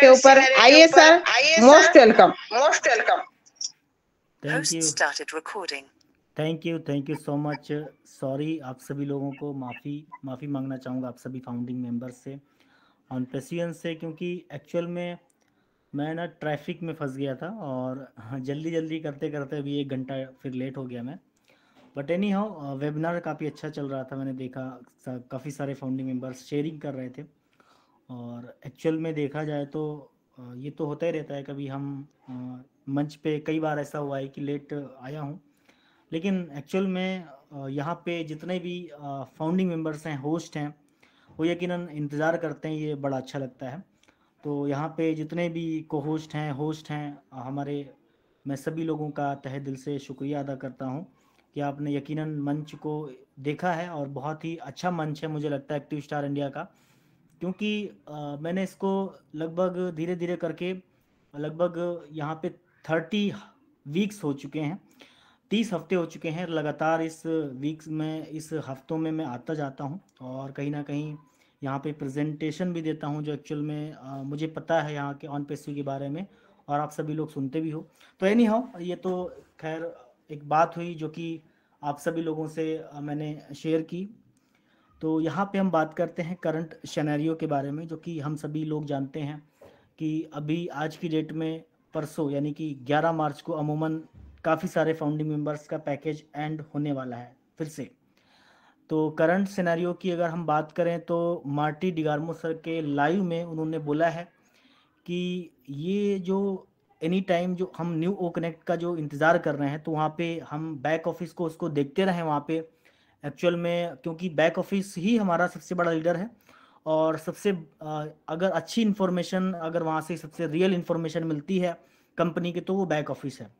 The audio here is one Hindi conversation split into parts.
के ऊपर आइए sir most welcome most welcome thank you started recording thank you thank you so much sorry आप सभी लोगों को माफ़ी माफ़ी मांगना चाहूंगा आप सभी फाउंडिंग मेंबर्स से ऑन प्रेसिडेंस से क्योंकि एक्चुअल में मैं ना ट्रैफिक में फंस गया था और हाँ, जल्दी जल्दी करते करते अभी एक घंटा फिर लेट हो गया मैं बट एनी हाउ वेबिनार काफ़ी अच्छा चल रहा था मैंने देखा काफ़ी सारे फाउंडिंग मेंबर्स शेयरिंग कर रहे थे और एक्चुअल में देखा जाए तो ये तो होता ही रहता है कभी हम मंच पे कई बार ऐसा हुआ है कि लेट आया हूँ लेकिन एक्चुअल में यहाँ पे जितने भी फाउंडिंग मेंबर्स हैं होस्ट हैं वो यकीनन इंतज़ार करते हैं ये बड़ा अच्छा लगता है तो यहाँ पे जितने भी को होस्ट हैं होस्ट हैं हमारे मैं सभी लोगों का तहे दिल से शुक्रिया अदा करता हूँ कि आपने यकीनन मंच को देखा है और बहुत ही अच्छा मंच है मुझे लगता है एक्टिव स्टार इंडिया का क्योंकि आ, मैंने इसको लगभग धीरे धीरे करके लगभग यहाँ पे थर्टी वीक्स हो चुके हैं तीस हफ्ते हो चुके हैं लगातार इस वीक्स में इस हफ्तों में मैं आता जाता हूँ और कहीं ना कहीं यहाँ पे प्रेजेंटेशन भी देता हूँ जो एक्चुअल में आ, मुझे पता है यहाँ के ऑन पेस्यू के बारे में और आप सभी लोग सुनते भी हो तो एनी हाउ ये तो खैर एक बात हुई जो कि आप सभी लोगों से मैंने शेयर की तो यहाँ पे हम बात करते हैं करंट शनैरियो के बारे में जो कि हम सभी लोग जानते हैं कि अभी आज की डेट में परसों यानी कि 11 मार्च को अमूमन काफ़ी सारे फाउंडिंग मेंबर्स का पैकेज एंड होने वाला है फिर से तो करंट सिनेरियो की अगर हम बात करें तो मार्टी डिगार्मो सर के लाइव में उन्होंने बोला है कि ये जो एनी टाइम जो हम न्यू ओ कनेक्ट का जो इंतज़ार कर रहे हैं तो वहाँ पे हम बैक ऑफिस को उसको देखते रहें वहाँ पे एक्चुअल में क्योंकि बैक ऑफिस ही हमारा सबसे बड़ा लीडर है और सबसे अगर अच्छी इन्फॉर्मेशन अगर वहाँ से सबसे रियल इन्फॉर्मेशन मिलती है कंपनी के तो वो बैक ऑफिस है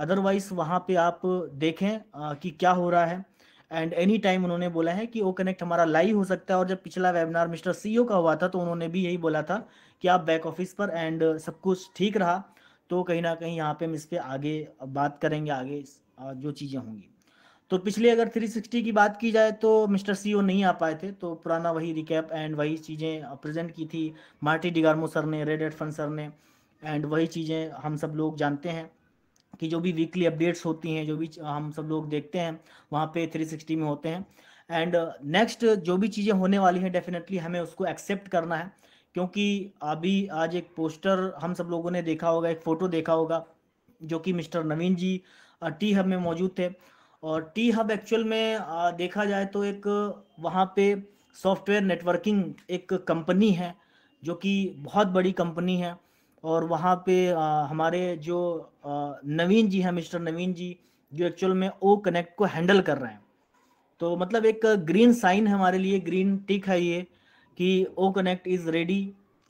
अदरवाइज वहाँ पे आप देखें कि क्या हो रहा है एंड एनी टाइम उन्होंने बोला है कि वो कनेक्ट हमारा लाइव हो सकता है और जब पिछला वेबिनार मिस्टर सी e का हुआ था तो उन्होंने भी यही बोला था कि आप बैक ऑफिस पर एंड सब कुछ ठीक रहा तो कहीं ना कहीं यहाँ पे हम इस पर आगे बात करेंगे आगे जो चीज़ें होंगी तो पिछले अगर 360 की बात की जाए तो मिस्टर सीओ नहीं आ पाए थे तो पुराना वही रिकैप एंड वही चीज़ें प्रेजेंट की थी मार्टी डिगार्मो सर ने रेड एड फन सर ने एंड वही चीज़ें हम सब लोग जानते हैं कि जो भी वीकली अपडेट्स होती हैं जो भी हम सब लोग देखते हैं वहाँ पे 360 में होते हैं एंड नेक्स्ट जो भी चीज़ें होने वाली हैं डेफिनेटली हमें उसको एक्सेप्ट करना है क्योंकि अभी आज एक पोस्टर हम सब लोगों ने देखा होगा एक फ़ोटो देखा होगा जो कि mister Naveen ji T hub में मौजूद थे और टी हब एक्चुअल में देखा जाए तो एक वहाँ पे सॉफ्टवेयर नेटवर्किंग एक कंपनी है जो कि बहुत बड़ी कंपनी है और वहाँ पे हमारे जो नवीन जी हैं मिस्टर नवीन जी जो एक्चुअल में ओ कनेक्ट को हैंडल कर रहे हैं तो मतलब एक ग्रीन साइन है हमारे लिए ग्रीन टिक है ये कि ओ कनेक्ट इज़ रेडी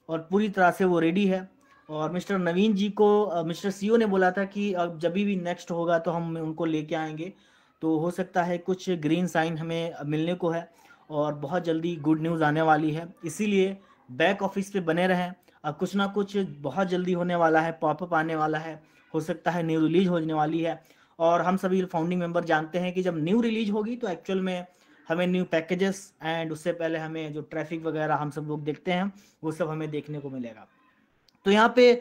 और पूरी तरह से वो रेडी है और मिस्टर नवीन जी को मिस्टर सीईओ e ने बोला था कि अब जब भी नेक्स्ट होगा तो हम उनको लेके आएंगे तो हो सकता है कुछ ग्रीन साइन हमें मिलने को है और बहुत जल्दी गुड न्यूज़ आने वाली है इसीलिए बैक ऑफिस पे बने रहें अब कुछ ना कुछ बहुत जल्दी होने वाला है पॉपअप आने वाला है हो सकता है न्यू रिलीज होने वाली है और हम सभी फाउंडिंग मेंबर जानते हैं कि जब न्यू रिलीज होगी तो एक्चुअल में हमें न्यू पैकेजेस एंड उससे पहले हमें जो ट्रैफिक वगैरह हम सब लोग देखते हैं वो सब हमें देखने को मिलेगा तो यहाँ पे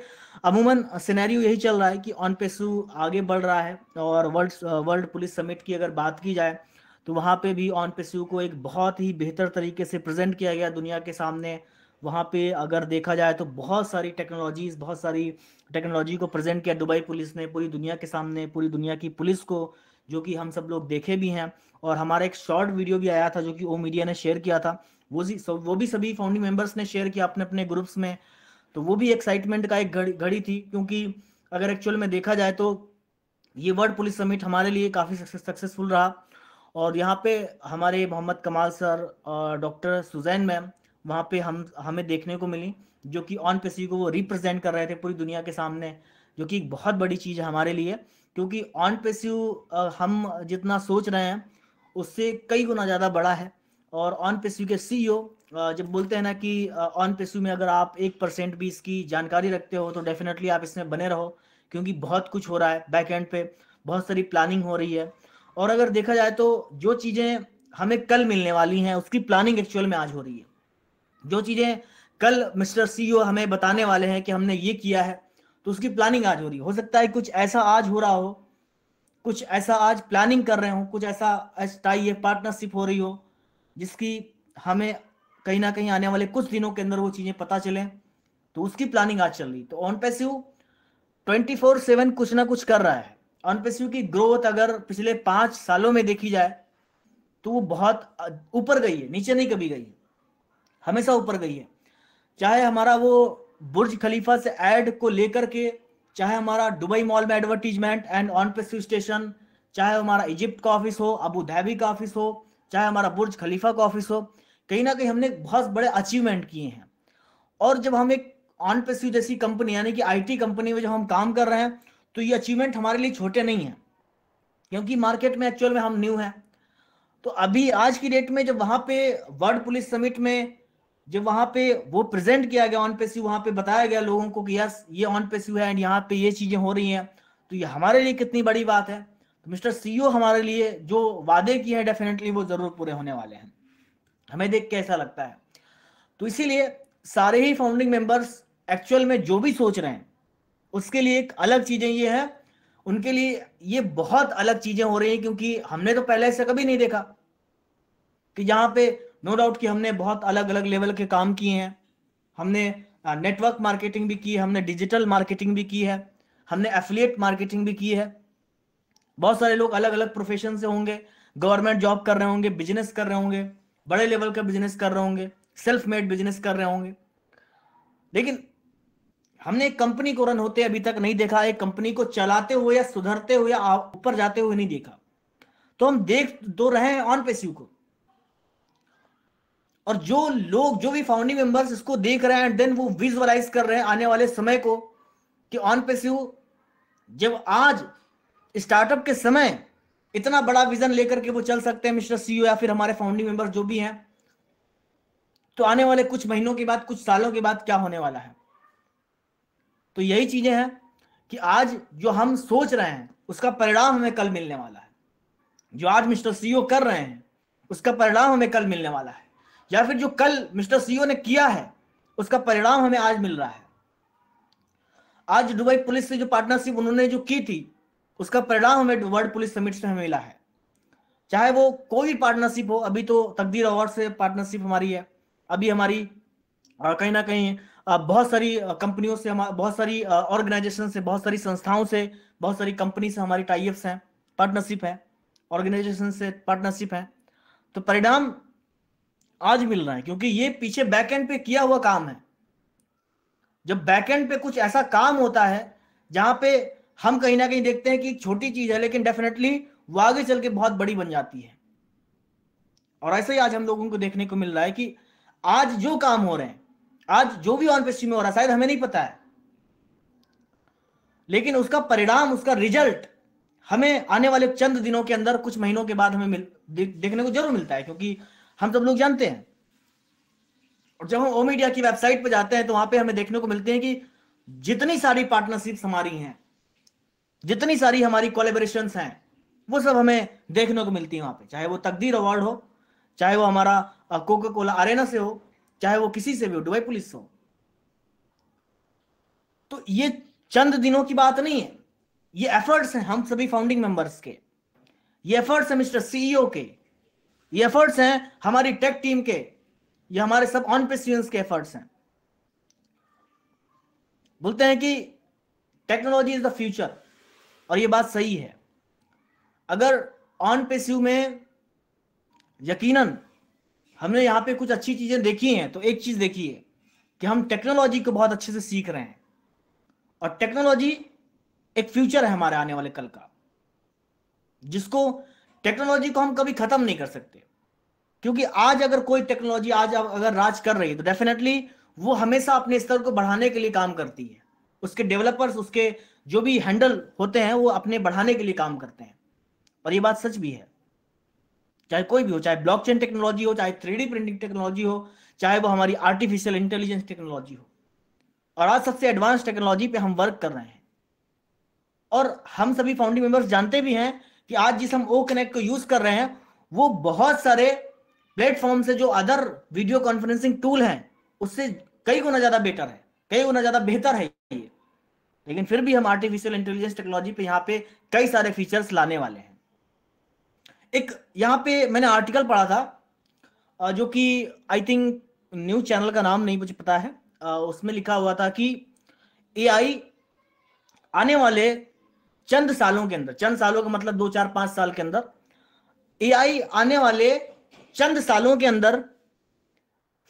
अमूमन सिनेरियो यही चल रहा है कि ऑन पेसू आगे बढ़ रहा है और वर्ल्ड वर्ल्ड पुलिस समिट की अगर बात की जाए तो वहाँ पे भी ऑन पेस्यू को एक बहुत ही बेहतर तरीके से प्रेजेंट किया गया दुनिया के सामने वहाँ पे अगर देखा जाए तो बहुत सारी टेक्नोलॉजीज बहुत सारी टेक्नोलॉजी को प्रेजेंट किया दुबई पुलिस ने पूरी दुनिया के सामने पूरी दुनिया की पुलिस को जो कि हम सब लोग देखे भी हैं और हमारा एक शॉर्ट वीडियो भी आया था जो कि ओ मीडिया ने शेयर किया था वो जी वो भी सभी फाउंडिंग मेम्बर्स ने शेयर किया अपने अपने ग्रुप्स में तो वो भी एक्साइटमेंट का एक घड़ी घड़ी थी क्योंकि अगर एक्चुअल में देखा जाए तो ये वर्ल्ड पुलिस समिट हमारे लिए काफ़ी सक्सेसफुल रहा और यहाँ पे हमारे मोहम्मद कमाल सर और डॉक्टर सुजैन मैम वहाँ पे हम हमें देखने को मिली जो कि ऑन पेसी को वो रिप्रेजेंट कर रहे थे पूरी दुनिया के सामने जो कि बहुत बड़ी चीज़ है हमारे लिए क्योंकि ऑन पेस्यू हम जितना सोच रहे हैं उससे कई गुना ज़्यादा बड़ा है और ऑन पेस्यू के सीईओ जब बोलते हैं ना कि ऑन पेसु में अगर आप एक परसेंट भी इसकी जानकारी रखते हो तो डेफिनेटली आप इसमें बने रहो क्योंकि बहुत कुछ हो रहा है बैक एंड पे बहुत सारी प्लानिंग हो रही है और अगर देखा जाए तो जो चीज़ें हमें कल मिलने वाली हैं उसकी प्लानिंग एक्चुअल में आज हो रही है जो चीज़ें कल मिस्टर सीईओ e हमें बताने वाले हैं कि हमने ये किया है तो उसकी प्लानिंग आज हो रही है हो सकता है कुछ ऐसा आज हो रहा हो कुछ ऐसा आज प्लानिंग कर रहे हो कुछ ऐसा पार्टनरशिप हो रही हो जिसकी हमें कहीं ना कहीं आने वाले कुछ दिनों के अंदर वो चीजें पता चले तो उसकी प्लानिंग आज चल रही तो on passive twenty four seven कुछ ना कुछ कर रहा है ऑन पैसिव की ग्रोथ अगर पिछले पांच सालों में देखी जाए तो वो बहुत ऊपर गई है नीचे नहीं कभी गई है हमेशा ऊपर गई है चाहे हमारा वो बुर्ज खलीफा से एड को लेकर के चाहे हमारा दुबई मॉल में एडवर्टीजमेंट एंड ऑन पेस्यू स्टेशन चाहे हमारा इजिप्ट का ऑफिस हो अबू धाबी का ऑफिस हो चाहे हमारा बुर्ज खलीफा का ऑफिस हो कहीं ना कहीं हमने बहुत बड़े अचीवमेंट किए हैं और जब हम एक ऑन पेस्यू जैसी कंपनी यानी कि आईटी कंपनी में जब हम काम कर रहे हैं तो ये अचीवमेंट हमारे लिए छोटे नहीं है क्योंकि मार्केट में एक्चुअल में हम न्यू हैं तो अभी आज की डेट में जब वहां पे वर्ल्ड पुलिस समिट में जब वहाँ पे वो प्रेजेंट किया गया ऑन पेस्यू वहाँ पे बताया गया लोगों को कि यस ये ऑन पेस्यू है एंड यहाँ पे ये चीज़ें हो रही हैं तो ये हमारे लिए कितनी बड़ी बात है तो मिस्टर सीईओ e हमारे लिए जो वादे किए हैं डेफिनेटली वो ज़रूर पूरे होने वाले हैं हमें देख के ऐसा लगता है तो इसीलिए सारे ही फाउंडिंग मेंबर्स एक्चुअल में जो भी सोच रहे हैं उसके लिए एक अलग चीजें ये है उनके लिए ये बहुत अलग चीजें हो रही हैं क्योंकि हमने तो पहले ऐसा कभी नहीं देखा कि यहाँ पे नो डाउट कि हमने बहुत अलग अलग लेवल के काम किए हैं हमने नेटवर्क मार्केटिंग भी की है हमने डिजिटल मार्केटिंग भी की है हमने एफिलिएट मार्केटिंग भी की है बहुत सारे लोग अलग अलग प्रोफेशन से होंगे गवर्नमेंट जॉब कर रहे होंगे बिजनेस कर रहे होंगे बड़े लेवल का बिजनेस कर रहे होंगे सेल्फ मेड बिजनेस कर रहे होंगे लेकिन हमने एक कंपनी को रन होते अभी तक नहीं देखा एक कंपनी को चलाते हुए या सुधरते हुए या ऊपर जाते हुए नहीं देखा तो हम देख दो तो रहे हैं ऑन पेसिव को और जो लोग जो भी फाउंडिंग मेंबर्स इसको देख रहे हैं देन वो विजुअलाइज कर रहे हैं आने वाले समय को कि ऑन पेसिव जब आज स्टार्टअप के समय इतना बड़ा विजन लेकर के वो चल सकते हैं मिस्टर सीईओ e या फिर हमारे फाउंडिंग मेंबर जो भी हैं तो आने वाले कुछ महीनों के बाद कुछ सालों के बाद क्या होने वाला है तो यही चीजें हैं कि आज जो हम सोच रहे हैं उसका परिणाम हमें कल मिलने वाला है जो आज मिस्टर सीईओ e कर रहे हैं उसका परिणाम हमें कल मिलने वाला है या फिर जो कल मिस्टर सीईओ e ने किया है उसका परिणाम हमें आज मिल रहा है आज दुबई पुलिस से जो पार्टनरशिप उन्होंने जो की थी उसका परिणाम हमें वर्ल्ड पुलिस समिट से हमें मिला है चाहे वो कोई भी पार्टनरशिप हो अभी तो तकदीर अवार्ड से पार्टनरशिप हमारी है अभी हमारी कहीं ना कहीं बहुत सारी कंपनियों से हमारे बहुत सारी ऑर्गेनाइजेशन से बहुत सारी संस्थाओं से बहुत सारी कंपनी से हमारी टाइप्स हैं पार्टनरशिप है ऑर्गेनाइजेशन से पार्टनरशिप है तो परिणाम आज मिल रहा है क्योंकि ये पीछे बैकएंड पे किया हुआ काम है जब बैकएंड पे कुछ ऐसा काम होता है जहां पे हम कहीं ना कहीं देखते हैं कि छोटी चीज है लेकिन डेफिनेटली वो आगे चल के बहुत बड़ी बन जाती है और ऐसे ही आज हम लोगों को देखने को मिल रहा है कि आज जो काम हो रहे हैं आज जो भी ऑन पेस्ट्री में हो रहा है शायद हमें नहीं पता है लेकिन उसका परिणाम उसका रिजल्ट हमें आने वाले चंद दिनों के अंदर कुछ महीनों के बाद हमें मिल, दे, देखने को जरूर मिलता है क्योंकि हम सब लोग जानते हैं और जब हम ओ मीडिया की वेबसाइट पर जाते हैं तो वहां पे हमें देखने को मिलते हैं कि जितनी सारी पार्टनरशिप हमारी हैं जितनी सारी हमारी कोलेबोरेशन हैं वो सब हमें देखने को मिलती है वहां पे चाहे वो तकदीर अवार्ड हो चाहे वो हमारा कोका कोला अरेना से हो चाहे वो किसी से भी हो दुबई पुलिस से हो तो ये चंद दिनों की बात नहीं है ये एफर्ट्स हैं हम सभी फाउंडिंग मेंबर्स के ये एफर्ट्स हैं मिस्टर सीईओ e के ये एफर्ट्स हैं हमारी टेक टीम के ये हमारे सब ऑन पे स्टूडेंट्स के एफर्ट्स हैं बोलते हैं कि टेक्नोलॉजी इज द फ्यूचर और ये बात सही है अगर ऑन पेस्यू में यकीनन हमने यहाँ पे कुछ अच्छी चीज़ें देखी हैं तो एक चीज़ देखी है कि हम टेक्नोलॉजी को बहुत अच्छे से सीख रहे हैं और टेक्नोलॉजी एक फ्यूचर है हमारे आने वाले कल का जिसको टेक्नोलॉजी को हम कभी ख़त्म नहीं कर सकते क्योंकि आज अगर कोई टेक्नोलॉजी आज अगर राज कर रही है तो डेफिनेटली वो हमेशा अपने स्तर को बढ़ाने के लिए काम करती है उसके डेवलपर्स उसके जो भी हैंडल होते हैं वो अपने बढ़ाने के लिए काम करते हैं और ये बात सच भी है चाहे कोई भी हो चाहे ब्लॉकचेन टेक्नोलॉजी हो चाहे थ्री प्रिंटिंग टेक्नोलॉजी हो चाहे वो हमारी आर्टिफिशियल इंटेलिजेंस टेक्नोलॉजी हो और आज सबसे एडवांस टेक्नोलॉजी पे हम वर्क कर रहे हैं और हम सभी फाउंडिंग मेंबर्स जानते भी हैं कि आज जिस हम ओ कनेक्ट को यूज कर रहे हैं वो बहुत सारे प्लेटफॉर्म से जो अदर वीडियो कॉन्फ्रेंसिंग टूल हैं उससे कई गुना ज्यादा बेटर है कई गुना ज्यादा बेहतर है ये लेकिन फिर भी हम आर्टिफिशियल इंटेलिजेंस टेक्नोलॉजी पे यहाँ पे कई सारे फीचर्स लाने वाले हैं एक यहाँ पे मैंने आर्टिकल पढ़ा था जो कि आई थिंक न्यूज चैनल का नाम नहीं मुझे पता है उसमें लिखा हुआ था कि ए आने वाले चंद सालों के अंदर चंद सालों का मतलब दो चार पांच साल के अंदर ए आने वाले चंद सालों के अंदर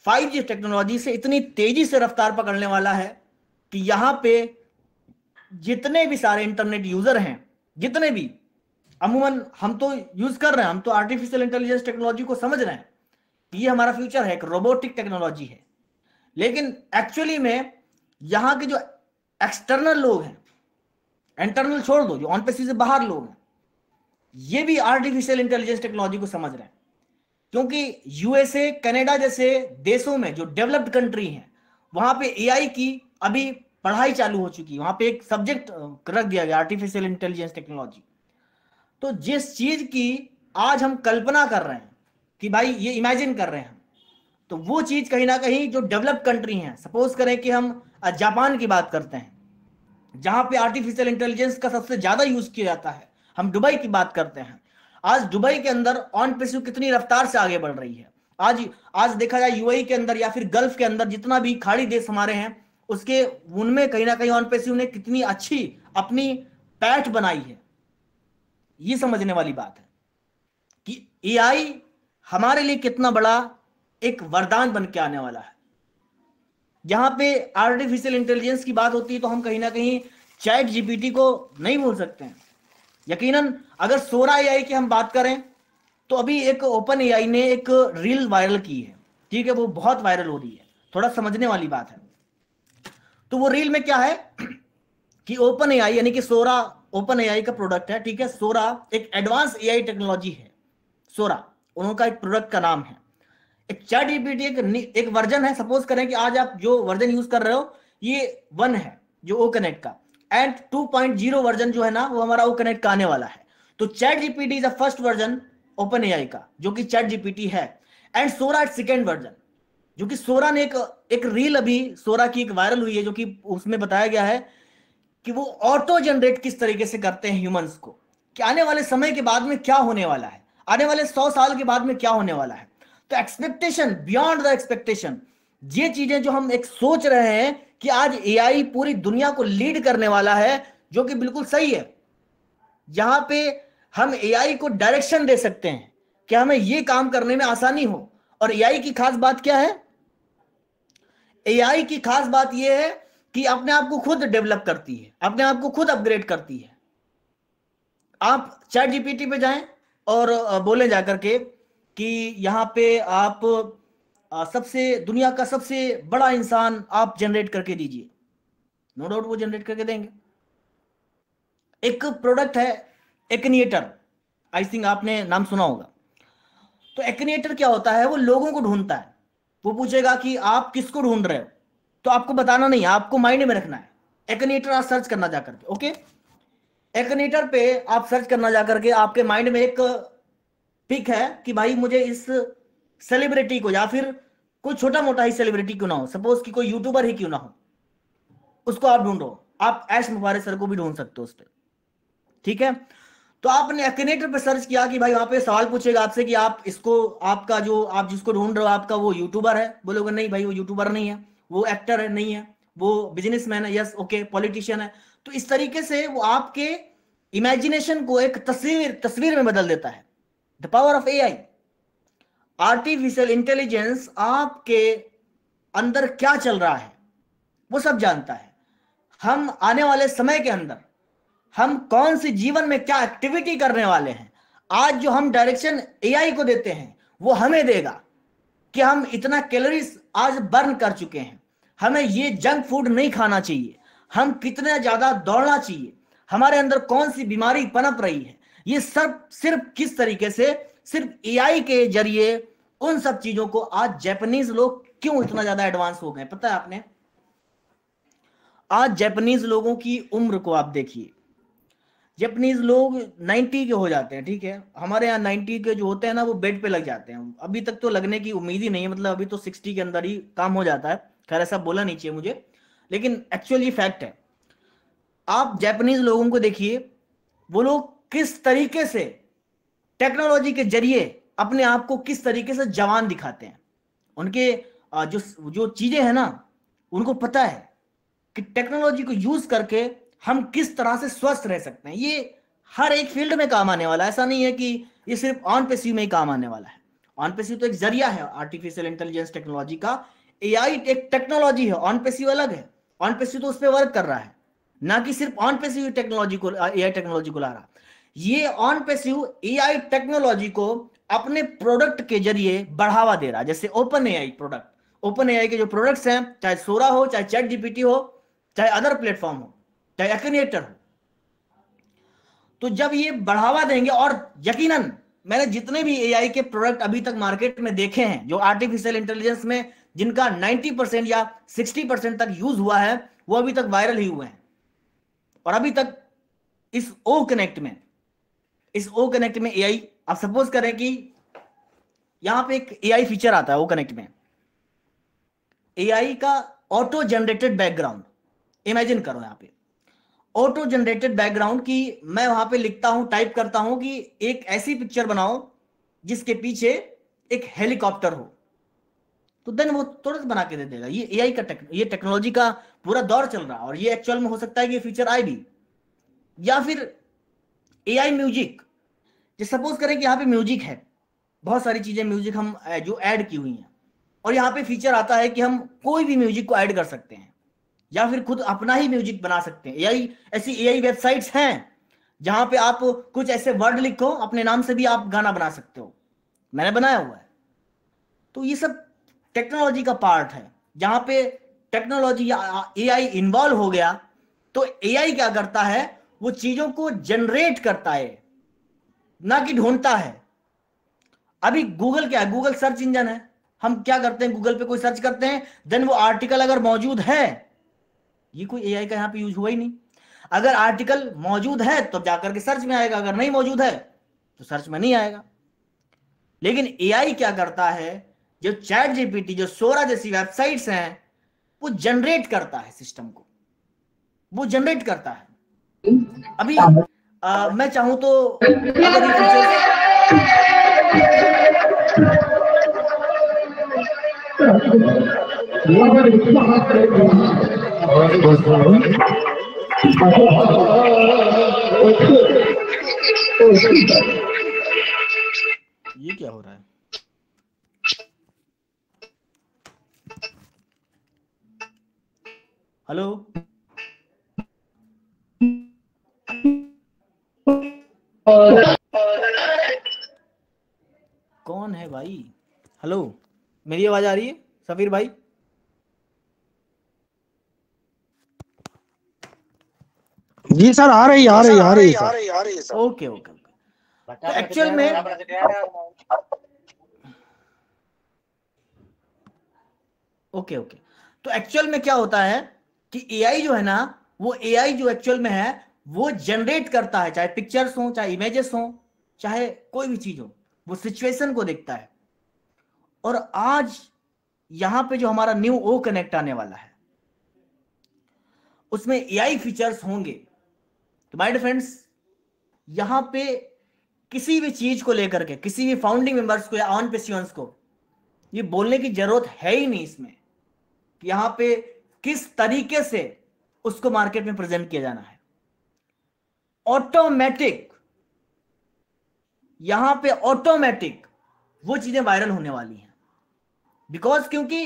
फाइव जी टेक्नोलॉजी से इतनी तेजी से रफ्तार पकड़ने वाला है कि यहाँ पे जितने भी सारे इंटरनेट यूजर हैं जितने भी अमूमन हम तो यूज कर रहे हैं हम तो आर्टिफिशियल इंटेलिजेंस टेक्नोलॉजी को समझ रहे हैं कि ये हमारा फ्यूचर है एक रोबोटिक टेक्नोलॉजी है लेकिन एक्चुअली में यहाँ के जो एक्सटर्नल लोग हैं इंटरनल छोड़ दो जो ऑन पे से बाहर लोग हैं ये भी आर्टिफिशियल इंटेलिजेंस टेक्नोलॉजी को समझ रहे हैं क्योंकि यूएसए कनाडा जैसे देशों में जो डेवलप्ड कंट्री हैं वहां पे एआई की अभी पढ़ाई चालू हो चुकी है वहां पे एक सब्जेक्ट रख दिया गया आर्टिफिशियल इंटेलिजेंस टेक्नोलॉजी तो जिस चीज की आज हम कल्पना कर रहे हैं कि भाई ये इमेजिन कर रहे हैं तो वो चीज कहीं ना कहीं जो डेवलप्ड कंट्री हैं सपोज करें कि हम जापान की बात करते हैं जहां पे आर्टिफिशियल इंटेलिजेंस का सबसे ज्यादा यूज किया जाता है हम दुबई की बात करते हैं आज दुबई के अंदर ऑन पेसिव कितनी रफ्तार से आगे बढ़ रही है आज आज देखा जाए यूएई e के अंदर या फिर गल्फ के अंदर जितना भी खाड़ी देश हमारे हैं उसके उनमें कहीं ना कहीं ऑन पेसिव ने कितनी अच्छी अपनी पैठ बनाई है ये समझने वाली बात है कि एआई हमारे लिए कितना बड़ा एक वरदान बन के आने वाला है जहां पे आर्टिफिशियल इंटेलिजेंस की बात होती है तो हम कहीं ना कहीं चैट जीपीटी को नहीं भूल सकते हैं यकीनन अगर सोरा एआई की हम बात करें तो अभी एक ओपन एआई ने एक रील वायरल की है ठीक है वो बहुत वायरल हो रही है थोड़ा समझने वाली बात है तो वो रील में क्या है कि ओपन एआई यानी कि सोरा ओपन एआई का प्रोडक्ट है ठीक है सोरा एक एडवांस एआई टेक्नोलॉजी है सोरा उनका एक प्रोडक्ट का नाम है एक चैट जीपीटी एक एक वर्जन है सपोज करें कि आज आप जो वर्जन यूज कर रहे हो ये वन है जो ओ कनेक्ट का एंड जीरो वर्जन जो है ना वो हमारा ओ कनेक्ट का आने वाला है तो chat GPT is the first version open AI का जो कि चैट जीपीटी है एंड सोरा सेकेंड वर्जन जो कि सोरा ने एक एक रील अभी सोरा की एक वायरल हुई है जो कि उसमें बताया गया है कि वो ऑटो जनरेट किस तरीके से करते हैं ह्यूमंस को कि आने वाले समय के बाद में क्या होने वाला है आने वाले सौ साल के बाद में क्या होने वाला है तो एक्सपेक्टेशन बियॉन्ड द एक्सपेक्टेशन ये चीजें जो हम एक सोच रहे हैं कि आज एआई पूरी दुनिया को लीड करने वाला है जो कि बिल्कुल सही है यहां पे हम एआई को डायरेक्शन दे सकते हैं कि हमें ये काम करने में आसानी हो और एआई की खास बात क्या है एआई की खास बात यह है कि अपने आप को खुद डेवलप करती है अपने आप को खुद अपग्रेड करती है आप चैट जीपीटी पे जाएं और बोले जाकर के कि यहां पे आप सबसे दुनिया का सबसे बड़ा इंसान आप जनरेट करके दीजिए नो डाउट वो जनरेट करके देंगे एक प्रोडक्ट है एक्निएटर आई थिंक आपने नाम सुना होगा तो एक्निएटर क्या होता है वो लोगों को ढूंढता है वो पूछेगा कि आप किसको ढूंढ रहे हो तो आपको बताना नहीं है आपको माइंड में रखना है एक्निएटर आप सर्च करना जाकर के ओके एक्निएटर पे आप सर्च करना जाकर के आपके माइंड में एक पिक है कि भाई मुझे इस सेलिब्रिटी को या फिर कोई छोटा मोटा ही सेलिब्रिटी क्यों ना हो सपोज कि कोई यूट्यूबर ही क्यों ना हो उसको आप ढूंढो आप ऐश मुबारक सर को भी ढूंढ सकते हो उस पर ठीक है तो आपने एक्नेटर पर सर्च किया कि भाई वहां पे सवाल पूछेगा आपसे कि आप इसको आपका जो आप जिसको ढूंढ रहे हो आपका वो यूट्यूबर है बोलोगे नहीं भाई वो यूट्यूबर नहीं है वो एक्टर है नहीं है वो बिजनेसमैन है यस ओके पॉलिटिशियन है तो इस तरीके से वो आपके इमेजिनेशन को एक तस्वीर तस्वीर में बदल देता है the power of a artificial intelligence आपके अंदर क्या चल रहा है वो सब जानता है हम आने वाले समय के अंदर हम कौन सी जीवन में क्या एक्टिविटी करने वाले हैं आज जो हम डायरेक्शन एआई को देते हैं वो हमें देगा कि हम इतना कैलोरीज आज बर्न कर चुके हैं हमें ये जंक फूड नहीं खाना चाहिए हम कितने ज्यादा दौड़ना चाहिए हमारे अंदर कौन सी बीमारी पनप रही है ये सब सिर्फ किस तरीके से सिर्फ एआई के जरिए उन सब चीजों को आज जैपनीज लोग क्यों इतना ज्यादा एडवांस हो गए पता है आपने आज जैपनीज लोगों की उम्र को आप देखिए जेपनीज लोग 90 के हो जाते हैं ठीक है हमारे यहाँ 90 के जो होते हैं ना वो बेड पे लग जाते हैं अभी तक तो लगने की उम्मीद ही नहीं है मतलब अभी तो 60 के अंदर ही काम हो जाता है खैर ऐसा बोला नहीं चाहिए मुझे लेकिन एक्चुअल ये फैक्ट है आप जैपनीज लोगों को देखिए वो लोग किस तरीके से टेक्नोलॉजी के जरिए अपने आप को किस तरीके से जवान दिखाते हैं उनके जो जो चीजें हैं ना उनको पता है कि टेक्नोलॉजी को यूज करके हम किस तरह से स्वस्थ रह सकते हैं ये हर एक फील्ड में काम आने वाला है ऐसा नहीं है कि ये सिर्फ ऑन पे में ही काम आने वाला है ऑन पे तो एक जरिया है आर्टिफिशियल इंटेलिजेंस टेक्नोलॉजी का एआई एक टेक्नोलॉजी है ऑन पे अलग है ऑन पे तो उस पर वर्क कर रहा है ना कि सिर्फ ऑन पे टेक्नोलॉजी को एआई टेक्नोलॉजी को ला रहा ये ऑन पे ए एआई टेक्नोलॉजी को अपने प्रोडक्ट के जरिए बढ़ावा दे रहा है जैसे open AI product open AI के जो प्रोडक्ट्स हैं चाहे सोरा हो चाहे चैट जीपीटी हो चाहे अदर प्लेटफॉर्म हो चाहे एक्नेटर हो तो जब ये बढ़ावा देंगे और यकीनन मैंने जितने भी एआई के प्रोडक्ट अभी तक मार्केट में देखे हैं जो आर्टिफिशियल इंटेलिजेंस में जिनका 90 परसेंट या 60 परसेंट तक यूज हुआ है वो अभी तक वायरल ही हुए हैं और अभी तक इस ओ कनेक्ट में इस ओ कनेक्ट में एआई आप सपोज करें कि यहां पे एक एआई फीचर आता है ओ कनेक्ट में एआई का ऑटो जनरेटेड बैकग्राउंड इमेजिन करो यहां पे ऑटो जनरेटेड बैकग्राउंड की मैं वहां पे लिखता हूं टाइप करता हूं कि एक ऐसी पिक्चर बनाओ जिसके पीछे एक हेलीकॉप्टर हो तो देन वो तुरंत बना के दे देगा ये एआई का टेक, ये टेक्नोलॉजी का पूरा दौर चल रहा है और ये एक्चुअल में हो सकता है कि फीचर आए भी या फिर एआई म्यूजिक जो सपोज करें कि यहाँ पे म्यूजिक है बहुत सारी चीजें म्यूजिक हम जो ऐड की हुई हैं और यहाँ पे फीचर आता है कि हम कोई भी म्यूजिक को ऐड कर सकते हैं या फिर खुद अपना ही म्यूजिक बना सकते हैं यही ऐसी आई वेबसाइट्स हैं जहां पे आप कुछ ऐसे वर्ड लिखो अपने नाम से भी आप गाना बना सकते हो मैंने बनाया हुआ है तो ये सब टेक्नोलॉजी का पार्ट है जहां पे टेक्नोलॉजी या एआई इन्वॉल्व हो गया तो एआई क्या करता है वो चीजों को जनरेट करता है ना कि ढूंढता है अभी गूगल क्या है गूगल सर्च इंजन है हम क्या करते हैं गूगल पे कोई सर्च करते हैं देन वो आर्टिकल अगर मौजूद है ये कोई एआई का यहाँ पे यूज हुआ ही नहीं अगर आर्टिकल मौजूद है तो जाकर के सर्च में आएगा अगर नहीं मौजूद है तो सर्च में नहीं आएगा लेकिन एआई क्या करता है जो चैट जीपीटी जो सोरा जैसी वेबसाइट्स हैं वो जनरेट करता है सिस्टम को वो जनरेट करता है अभी आ, मैं चाहूं तो ये क्या हो रहा है हेलो कौन है भाई हेलो मेरी आवाज आ रही है सफीर भाई जी सर आ रही आ रही आ रही सर ओके ओके एक्चुअल तो में ओके ओके तो एक्चुअल में क्या होता है कि एआई जो है ना वो एआई जो एक्चुअल में है वो जनरेट करता है चाहे पिक्चर्स हो चाहे इमेजेस हो चाहे कोई भी चीज हो वो सिचुएशन को देखता है और आज यहां पे जो हमारा न्यू ओ कनेक्ट आने वाला है उसमें एआई फीचर्स होंगे तो माय फ्रेंड्स यहां पे किसी भी चीज को लेकर के किसी भी फाउंडिंग मेंबर्स को या ऑन पेशियंस को ये बोलने की जरूरत है ही नहीं इसमें कि यहां पे किस तरीके से उसको मार्केट में प्रेजेंट किया जाना है ऑटोमेटिक यहां पे ऑटोमेटिक वो चीजें वायरल होने वाली हैं बिकॉज क्योंकि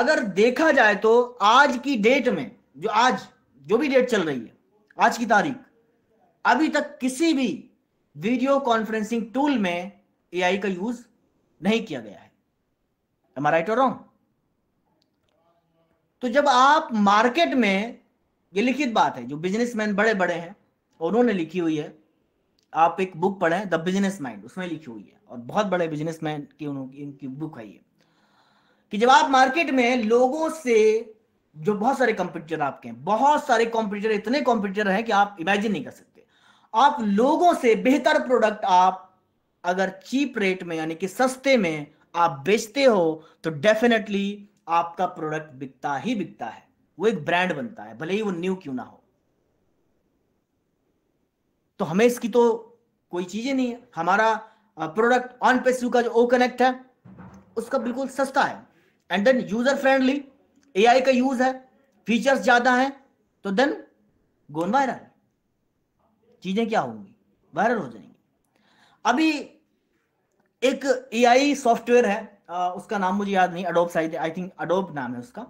अगर देखा जाए तो आज की डेट में जो आज जो भी डेट चल रही है आज की तारीख अभी तक किसी भी वीडियो कॉन्फ्रेंसिंग टूल में एआई का यूज नहीं किया गया है हमारा राइट और रॉन्ग तो जब आप मार्केट में ये लिखित बात है जो बिजनेसमैन बड़े बड़े हैं उन्होंने लिखी हुई है आप एक बुक पढ़े द बिजनेस माइंड उसमें लिखी हुई है और बहुत बड़े बिजनेसमैन की उनकी बुक है ये कि जब आप मार्केट में लोगों से जो बहुत सारे कंप्यूटर आपके हैं बहुत सारे कॉम्पिटिटर इतने कॉम्पिटिटर हैं कि आप इमेजिन नहीं कर सकते आप लोगों से बेहतर प्रोडक्ट आप अगर चीप रेट में यानी कि सस्ते में आप बेचते हो तो डेफिनेटली आपका प्रोडक्ट बिकता ही बिकता है वो एक ब्रांड बनता है भले ही वो न्यू क्यों ना हो तो हमें इसकी तो कोई चीजें नहीं है हमारा प्रोडक्ट ऑन पेस्यू का जो ओ कनेक्ट है उसका बिल्कुल सस्ता है and then user friendly AI का यूज है फीचर्स ज्यादा है तो देन गोन वायरल चीजें क्या होंगी वायरल हो जाएंगी अभी एक एआई सॉफ्टवेयर है आ, उसका नाम मुझे याद नहीं अडोब शायद आई थिंक अडोब नाम है उसका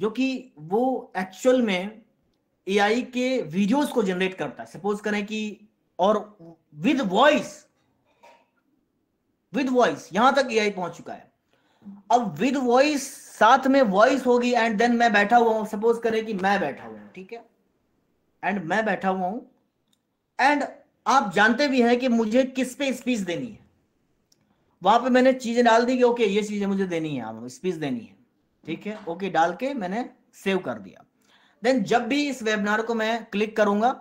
जो कि वो एक्चुअल में एआई के वीडियोस को जनरेट करता है सपोज करें कि और विद वॉइस विद वॉइस यहां तक एआई पहुंच चुका है अब विद वॉइस साथ में वॉइस होगी एंड देन मैं बैठा हुआ हूं सपोज करें कि मैं बैठा हुआ हूं ठीक है एंड मैं बैठा हुआ हूं एंड आप जानते भी हैं कि मुझे किस पे स्पीच देनी है वहां पे मैंने चीजें डाल दी कि ओके ये चीजें मुझे देनी है स्पीच हाँ, देनी है ठीक है ओके डाल के मैंने सेव कर दिया देन जब भी इस वेबिनार को मैं क्लिक करूंगा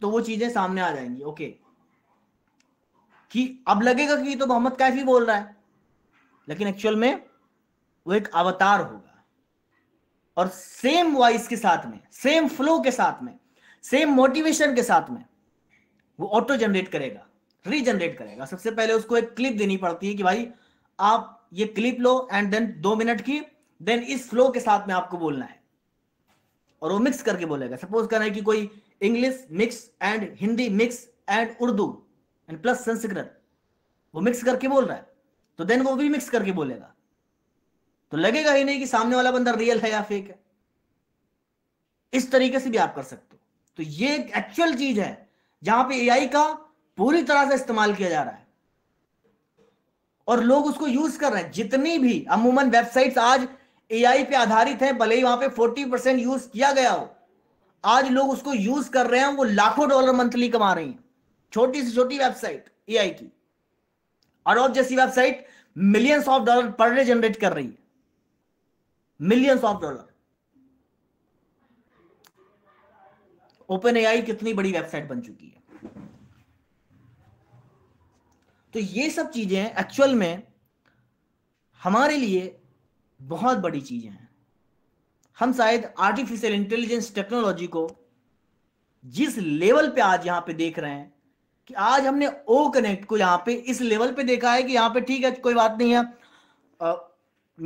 तो वो चीजें सामने आ जाएंगी ओके कि अब लगेगा कि तो मोहम्मद कैफी बोल रहा है लेकिन एक्चुअल में वो एक अवतार होगा और सेम वॉइस के साथ में सेम फ्लो के साथ में सेम मोटिवेशन के साथ में वो ऑटो जनरेट करेगा रीजनरेट करेगा सबसे पहले उसको एक क्लिप देनी पड़ती है कि भाई आप ये क्लिप लो एंड देन दो मिनट की देन इस फ्लो के साथ में आपको बोलना है और वो मिक्स करके बोलेगा सपोज करना है कि कोई English mix and Hindi mix and Urdu and plus Sanskrit वो मिक्स करके बोल रहा है तो देन वो भी मिक्स करके बोलेगा तो लगेगा ही नहीं कि सामने वाला बंदा रियल है या फेक है इस तरीके से भी आप कर सकते हो तो ये एक्चुअल चीज है जहां पे एआई का पूरी तरह से इस्तेमाल किया जा रहा है और लोग उसको यूज कर रहे हैं जितनी भी अमूमन वेबसाइट्स आज एआई पे आधारित है भले ही वहां पे 40 परसेंट यूज किया गया हो आज लोग उसको यूज कर रहे हैं वो लाखों डॉलर मंथली कमा रही हैं छोटी से छोटी वेबसाइट एआई की और जैसी website millions of dollar per day generate कर रही है millions of dollar open AI कितनी बड़ी वेबसाइट बन चुकी है तो ये सब चीजें एक्चुअल में हमारे लिए बहुत बड़ी चीजें हैं हम शायद आर्टिफिशियल इंटेलिजेंस टेक्नोलॉजी को जिस लेवल पे आज यहां पे देख रहे हैं कि आज हमने ओ कनेक्ट को यहां पे इस लेवल पे देखा है कि यहां पे ठीक है कोई बात नहीं है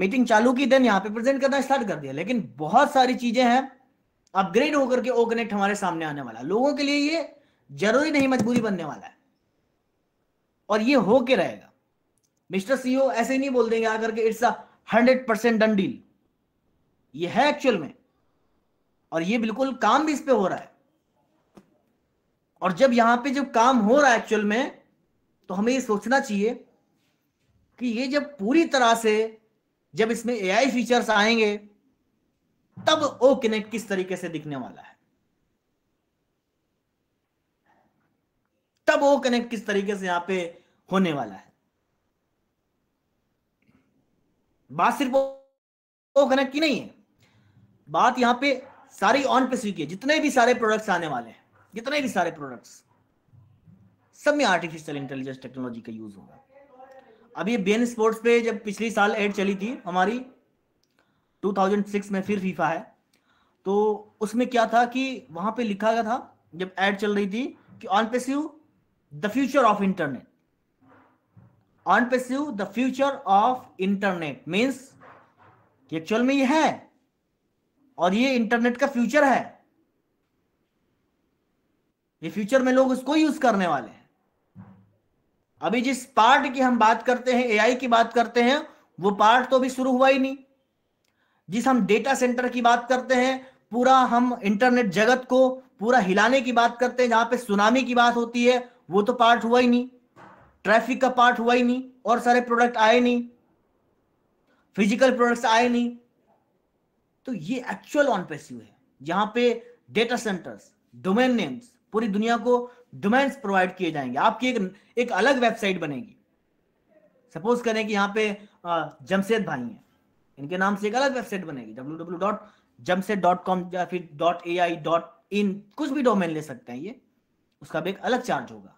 मीटिंग चालू की देन यहाँ पे प्रेजेंट करना स्टार्ट कर दिया लेकिन बहुत सारी चीजें हैं अपग्रेड होकर के ओ कनेक्ट हमारे सामने आने वाला लोगों के लिए ये जरूरी नहीं मजबूरी बनने वाला है और ये हो के रहेगा मिस्टर सीईओ e ऐसे नहीं बोल देंगे आकर के it's a hundred percent done deal ये है एक्चुअल में और ये बिल्कुल काम भी इस पे हो रहा है और जब यहां पे जब काम हो रहा है एक्चुअल में तो हमें ये सोचना चाहिए कि ये जब पूरी तरह से जब इसमें एआई फीचर्स आएंगे तब ओ कनेक्ट किस तरीके से दिखने वाला है तब ओ कनेक्ट किस तरीके से यहां पे होने वाला है बात सिर्फ ओ कनेक्ट की नहीं है बात यहां पे सारी ऑन पे स्वीक है जितने भी सारे प्रोडक्ट्स आने वाले हैं जितने भी सारे प्रोडक्ट्स सब में आर्टिफिशियल इंटेलिजेंस टेक्नोलॉजी का यूज होगा अभी बेन स्पोर्ट्स पे जब पिछली साल एड चली थी हमारी 2006 में फिर फीफा है तो उसमें क्या था कि वहां पे लिखा गया था जब एड चल रही थी कि on passive the future of internet on passive the future of internet means actual में ये है और ये इंटरनेट का फ्यूचर है ये फ्यूचर में लोग इसको यूज करने वाले हैं अभी जिस पार्ट की हम बात करते हैं एआई की बात करते हैं वो पार्ट तो अभी शुरू हुआ ही नहीं जिस हम डेटा सेंटर की बात करते हैं पूरा हम इंटरनेट जगत को पूरा हिलाने की बात करते हैं जहां पे सुनामी की बात होती है वो तो पार्ट हुआ ही नहीं ट्रैफिक का पार्ट हुआ ही नहीं और सारे प्रोडक्ट आए नहीं फिजिकल प्रोडक्ट्स आए नहीं तो ये एक्चुअल ऑन पैसिव है जहां पे डेटा सेंटर्स डोमेन नेम्स पूरी दुनिया को डोमेन्स प्रोवाइड किए जाएंगे आपकी एक एक अलग वेबसाइट बनेगी सपोज करें कि यहाँ पे जमशेद भाई हैं इनके नाम से एक अलग वेबसाइट बनेगी W W dot Jamshed dot com या फिर dot A I dot in कुछ भी डोमेन ले सकते हैं ये उसका भी एक अलग चार्ज होगा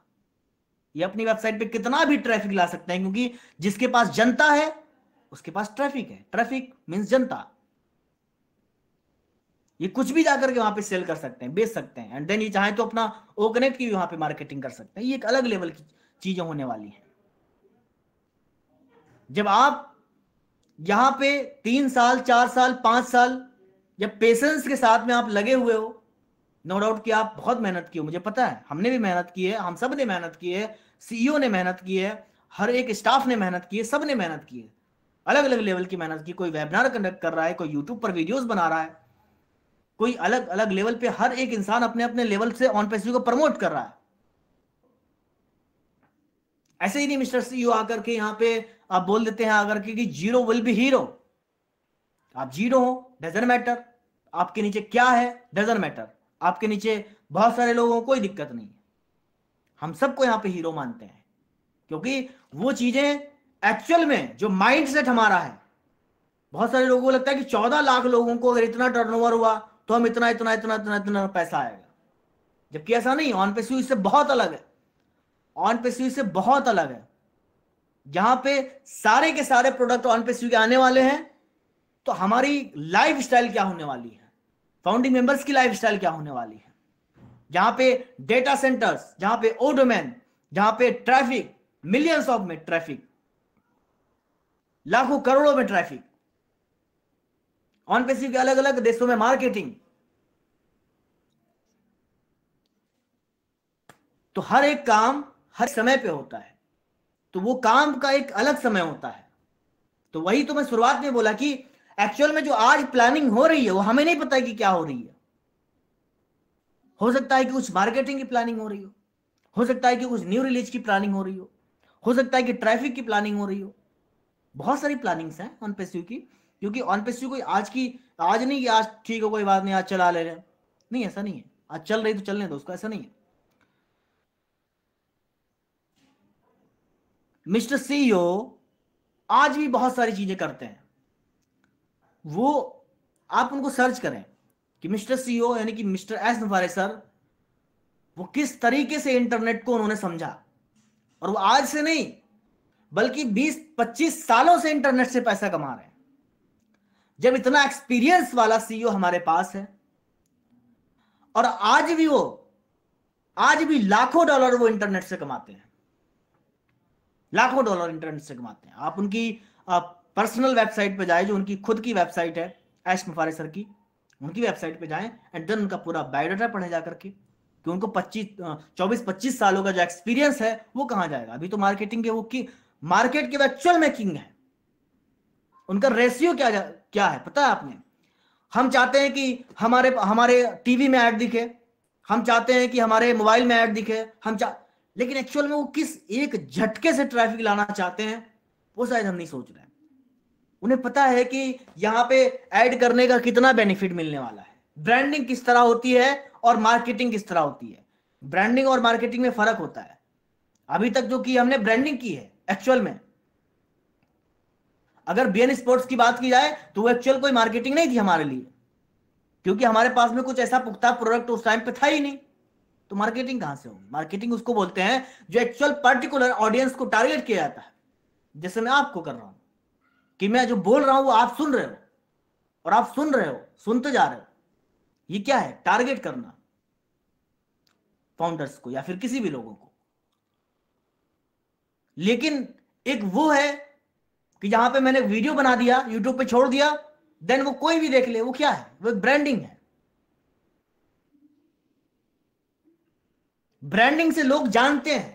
ये अपनी वेबसाइट पे कितना भी ट्रैफिक ला सकते हैं क्योंकि जिसके पास जनता है उसके पास ट्रैफिक है ट्रैफिक मीन्स जनता ये कुछ भी जाकर के वहां पे सेल कर सकते हैं बेच सकते हैं एंड देन ये चाहे तो अपना ओ की वहां पे मार्केटिंग कर सकते हैं ये एक अलग लेवल की चीजें होने वाली है जब आप यहां पे तीन साल चार साल पांच साल जब पेशेंस के साथ में आप लगे हुए हो नो डाउट कि आप बहुत मेहनत की हो मुझे पता है हमने भी मेहनत की है हम सब ने मेहनत की है सीईओ e ने मेहनत की है हर एक स्टाफ ने मेहनत की है सब ने मेहनत की है अलग अलग लेवल की मेहनत की कोई वेबिनार कंडक्ट कर रहा है कोई यूट्यूब पर वीडियोस बना रहा है कोई अलग अलग लेवल पे हर एक इंसान अपने अपने लेवल से ऑन पेसिव को प्रमोट कर रहा है ऐसे ही नहीं मिस्टर सीईओ e आकर के यहाँ पे आप बोल देते हैं आकर के कि जीरो विल बी हीरो आप जीरो हो डजेंट मैटर आपके नीचे क्या है डजन मैटर आपके नीचे बहुत सारे लोगों को कोई दिक्कत नहीं है हम सबको यहाँ पे हीरो मानते हैं क्योंकि वो चीजें एक्चुअल में जो माइंड सेट हमारा है बहुत सारे लोगों को लगता है कि चौदह लाख लोगों को अगर इतना टर्नओवर हुआ तो हम इतना इतना इतना इतना इतना पैसा आएगा जबकि ऐसा नहीं ऑन पे स्विच से बहुत अलग है ऑन पे स्विच से बहुत अलग है जहां पे सारे के सारे प्रोडक्ट ऑन पे स्विच के आने वाले हैं तो हमारी लाइफ स्टाइल क्या होने वाली है फाउंडिंग मेंबर्स की लाइफ स्टाइल क्या होने वाली है जहां पे डेटा सेंटर्स जहां पे ओडोमैन जहां पे ट्रैफिक मिलियंस ऑफ में ट्रैफिक लाखों करोड़ों में ट्रैफिक ऑन पेसिव के अलग अलग देशों में मार्केटिंग तो हर एक काम हर समय पे होता है तो वो काम का एक अलग समय होता है तो वही तो मैं शुरुआत में बोला कि एक्चुअल में जो आज प्लानिंग हो रही है वो हमें नहीं पता है कि क्या हो रही है हो सकता है कि कुछ मार्केटिंग की प्लानिंग हो रही हो हो सकता है कि कुछ न्यू रिलीज की प्लानिंग हो रही हो हो सकता है कि ट्रैफिक की प्लानिंग हो रही हो बहुत सारी प्लानिंग्स हैं ऑन पेसिव की क्योंकि ऑन कोई आज की आज नहीं कि आज ठीक हो कोई बात नहीं आज चला ले रहे नहीं ऐसा नहीं है आज चल रही तो चलने दो उसको ऐसा नहीं है मिस्टर सीईओ e आज भी बहुत सारी चीजें करते हैं वो आप उनको सर्च करें कि मिस्टर सीईओ e यानी कि मिस्टर एस नफारे सर वो किस तरीके से इंटरनेट को उन्होंने समझा और वो आज से नहीं बल्कि 20-25 सालों से इंटरनेट से पैसा कमा रहे हैं जब इतना एक्सपीरियंस वाला सीईओ e हमारे पास है और आज भी वो आज भी लाखों डॉलर वो इंटरनेट से कमाते हैं लाखों डॉलर इंटरनेट से कमाते हैं आप उनकी पर्सनल वेबसाइट पे जाए जो उनकी खुद की वेबसाइट है ऐश मुफारे सर की उनकी वेबसाइट पे जाए एंड देन उनका पूरा बायोडाटा पढ़े जा करके कि उनको 25 चौबीस पच्चीस सालों का जो एक्सपीरियंस है वो कहां जाएगा अभी तो मार्केटिंग के वो की मार्केट के एक्चुअल में किंग है उनका रेशियो क्या क्या है पता है आपने हम चाहते हैं कि हमारे हमारे टीवी में ऐड दिखे हम चाहते हैं कि हमारे मोबाइल में ऐड दिखे हम चाह लेकिन एक्चुअल में वो किस एक झटके से ट्रैफिक लाना चाहते हैं वो शायद हम नहीं सोच रहे हैं उन्हें पता है कि यहाँ पे ऐड करने का कितना बेनिफिट मिलने वाला है ब्रांडिंग किस तरह होती है और मार्केटिंग किस तरह होती है ब्रांडिंग और मार्केटिंग में फर्क होता है अभी तक जो कि हमने ब्रांडिंग की है एक्चुअल में अगर एन स्पोर्ट्स की बात की जाए तो वो एक्चुअल कोई मार्केटिंग नहीं थी हमारे लिए क्योंकि हमारे पास में कुछ ऐसा पुख्ता प्रोडक्ट उस टाइम पे था ही नहीं तो मार्केटिंग कहां से होगी मार्केटिंग उसको बोलते हैं जो एक्चुअल पर्टिकुलर ऑडियंस को टारगेट किया जाता है जैसे मैं आपको कर रहा हूं कि मैं जो बोल रहा हूं वो आप सुन रहे हो और आप सुन रहे हो सुनते जा रहे हो ये क्या है टारगेट करना फाउंडर्स को या फिर किसी भी लोगों को लेकिन एक वो है कि जहां पे मैंने वीडियो बना दिया यूट्यूब पे छोड़ दिया देन वो कोई भी देख ले वो क्या है वो ब्रांडिंग है ब्रांडिंग से लोग जानते हैं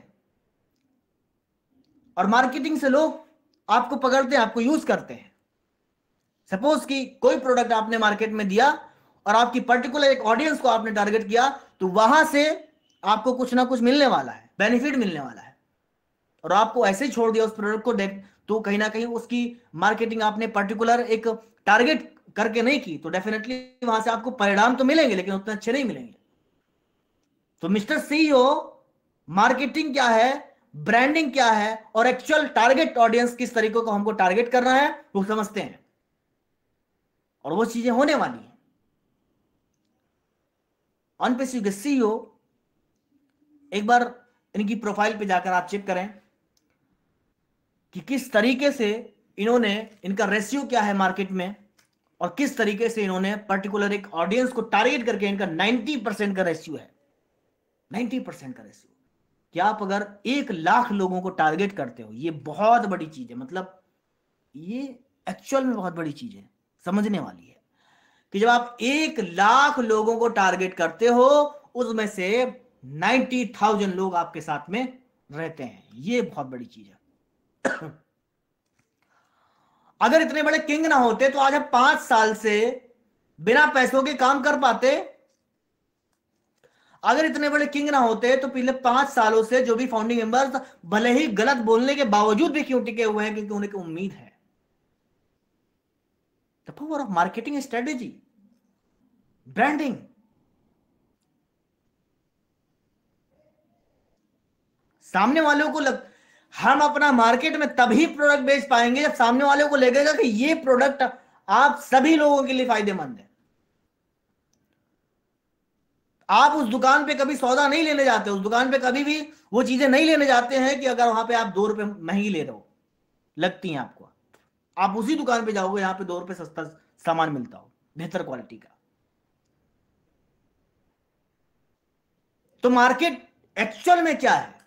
और मार्केटिंग से लोग आपको पकड़ते हैं आपको यूज करते हैं सपोज कि कोई प्रोडक्ट आपने मार्केट में दिया और आपकी पर्टिकुलर एक ऑडियंस को आपने टारगेट किया तो वहां से आपको कुछ ना कुछ मिलने वाला है बेनिफिट मिलने वाला है और आपको ऐसे ही छोड़ दिया उस प्रोडक्ट को देख तो कहीं ना कहीं उसकी मार्केटिंग आपने पर्टिकुलर एक टारगेट करके नहीं की तो डेफिनेटली वहां से आपको परिणाम तो मिलेंगे लेकिन उतने अच्छे नहीं मिलेंगे तो मिस्टर सीईओ मार्केटिंग e क्या है ब्रांडिंग क्या है और एक्चुअल टारगेट ऑडियंस किस तरीकों को हमको टारगेट करना है वो समझते हैं और वो चीजें होने वाली है ऑन पे सीईओ एक बार इनकी प्रोफाइल पे जाकर आप चेक करें कि किस तरीके से इन्होंने इनका रेशियो क्या है मार्केट में और किस तरीके से इन्होंने पर्टिकुलर एक ऑडियंस को टारगेट करके इनका 90 परसेंट का रेशियो है 90 परसेंट का रेशियो क्या आप अगर एक लाख लोगों को टारगेट करते हो ये बहुत बड़ी चीज है मतलब ये एक्चुअल में बहुत बड़ी चीज है समझने वाली है कि जब आप एक लाख लोगों को टारगेट करते हो उसमें से नाइन्टी थाउजेंड लोग आपके साथ में रहते हैं ये बहुत बड़ी चीज है अगर इतने बड़े किंग ना होते तो आज हम पांच साल से बिना पैसों के काम कर पाते अगर इतने बड़े किंग ना होते तो पिछले पांच सालों से जो भी फाउंडिंग मेंबर्स भले ही गलत बोलने के बावजूद भी क्यों टिके हुए हैं क्योंकि उन्हें उम्मीद है power of marketing strategy branding सामने वालों को लग हम अपना मार्केट में तभी प्रोडक्ट बेच पाएंगे जब सामने वाले को लगेगा कि ये प्रोडक्ट आप सभी लोगों के लिए फायदेमंद है आप उस दुकान पे कभी सौदा नहीं लेने जाते उस दुकान पे कभी भी वो चीजें नहीं लेने जाते हैं कि अगर वहां पे आप दो रुपए महंगी ले रहे हो लगती हैं आपको आप उसी दुकान पे जाओगे यहां पे दो रुपए सस्ता सामान मिलता हो बेहतर क्वालिटी का तो मार्केट एक्चुअल में क्या है